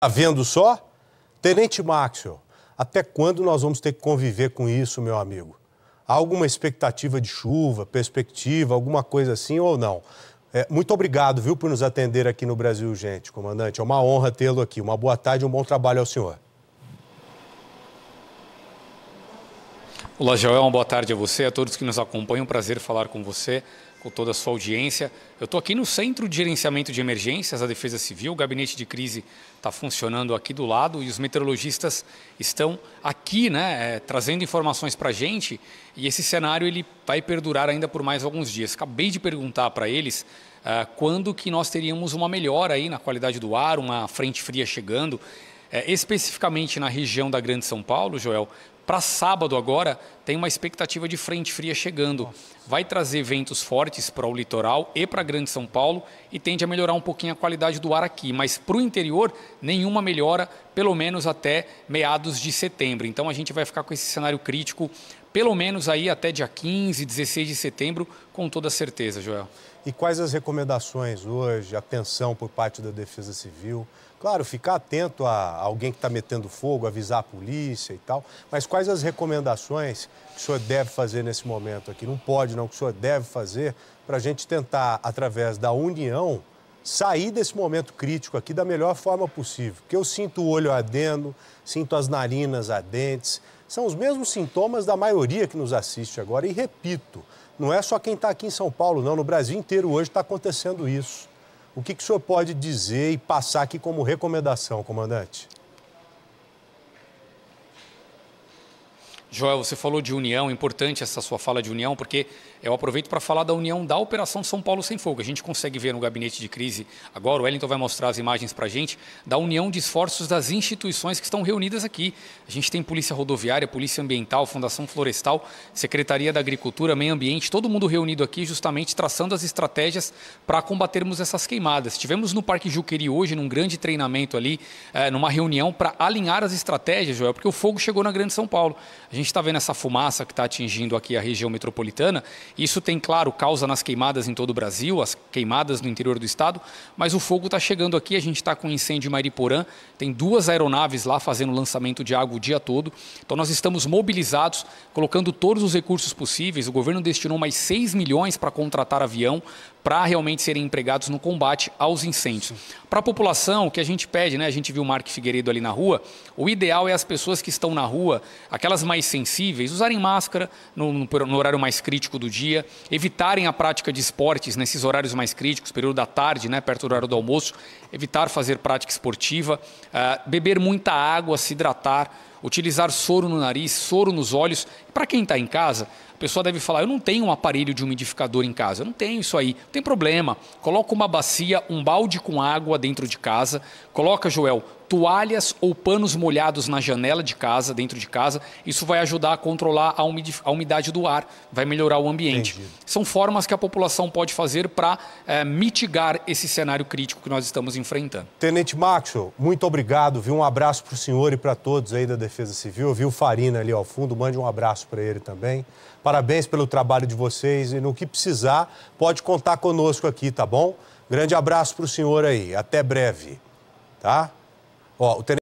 Está vendo só? Tenente Maxwell, até quando nós vamos ter que conviver com isso, meu amigo? Há alguma expectativa de chuva, perspectiva, alguma coisa assim ou não? É, muito obrigado, viu, por nos atender aqui no Brasil Gente, comandante. É uma honra tê-lo aqui. Uma boa tarde e um bom trabalho ao senhor. Olá, Joel, uma boa tarde a você, a todos que nos acompanham. Um prazer falar com você, com toda a sua audiência. Eu estou aqui no Centro de Gerenciamento de Emergências da Defesa Civil. O gabinete de crise está funcionando aqui do lado e os meteorologistas estão aqui, né, é, trazendo informações para a gente. E esse cenário ele vai perdurar ainda por mais alguns dias. Acabei de perguntar para eles ah, quando que nós teríamos uma melhora aí na qualidade do ar, uma frente fria chegando. É, especificamente na região da Grande São Paulo, Joel, para sábado agora, tem uma expectativa de frente fria chegando. Vai trazer ventos fortes para o litoral e para a Grande São Paulo e tende a melhorar um pouquinho a qualidade do ar aqui. Mas para o interior, nenhuma melhora, pelo menos até meados de setembro. Então a gente vai ficar com esse cenário crítico pelo menos aí até dia 15, 16 de setembro, com toda certeza, Joel. E quais as recomendações hoje, atenção por parte da Defesa Civil? Claro, ficar atento a alguém que está metendo fogo, avisar a polícia e tal, mas quais quais as recomendações que o senhor deve fazer nesse momento aqui? Não pode, não, que o senhor deve fazer para a gente tentar, através da união, sair desse momento crítico aqui da melhor forma possível. Porque eu sinto o olho ardendo, sinto as narinas ardentes. São os mesmos sintomas da maioria que nos assiste agora. E repito, não é só quem está aqui em São Paulo, não. No Brasil inteiro hoje está acontecendo isso. O que, que o senhor pode dizer e passar aqui como recomendação, comandante? Joel, você falou de união, é importante essa sua fala de união, porque eu aproveito para falar da união da Operação São Paulo Sem Fogo. A gente consegue ver no gabinete de crise, agora o Wellington vai mostrar as imagens para a gente, da união de esforços das instituições que estão reunidas aqui. A gente tem Polícia Rodoviária, Polícia Ambiental, Fundação Florestal, Secretaria da Agricultura, Meio Ambiente, todo mundo reunido aqui justamente traçando as estratégias para combatermos essas queimadas. Tivemos no Parque Juqueri hoje, num grande treinamento ali, eh, numa reunião para alinhar as estratégias, Joel, porque o fogo chegou na Grande São Paulo. A gente está vendo essa fumaça que está atingindo aqui a região metropolitana. Isso tem, claro, causa nas queimadas em todo o Brasil, as queimadas no interior do estado, mas o fogo está chegando aqui. A gente está com um incêndio em Mariporã, tem duas aeronaves lá fazendo lançamento de água o dia todo. Então, nós estamos mobilizados, colocando todos os recursos possíveis. O governo destinou mais 6 milhões para contratar avião, para realmente serem empregados no combate aos incêndios. Para a população, o que a gente pede, né? A gente viu o Mark Figueiredo ali na rua. O ideal é as pessoas que estão na rua, aquelas mais sensíveis usarem máscara no, no, horário mais crítico do dia, evitarem a prática de esportes nesses horários mais críticos, período da tarde, né, perto do horário do almoço, evitar fazer prática esportiva, uh, beber muita água, se hidratar, utilizar soro no nariz, soro nos olhos. Para quem está em casa, a pessoa deve falar: eu não tenho um aparelho de umidificador em casa, eu não tenho isso aí, não tem problema. Coloca uma bacia, um balde com água dentro de casa, coloca, Joel, toalhas ou panos molhados na janela de casa, dentro de casa. Isso vai ajudar a controlar a, a umidade do ar, vai melhorar o ambiente. Entendi. São formas que a população pode fazer para é, eh, mitigar esse cenário crítico que nós estamos enfrentando. Tenente Maxwell, muito obrigado. Viu? Um abraço para o senhor e para todos aí da Defesa Civil. Viu Farina ali ao fundo, mande um abraço para ele também. Parabéns pelo trabalho de vocês e no que precisar, pode contar conosco aqui, tá bom? Grande abraço para o senhor aí. Até breve, tá? Ó, o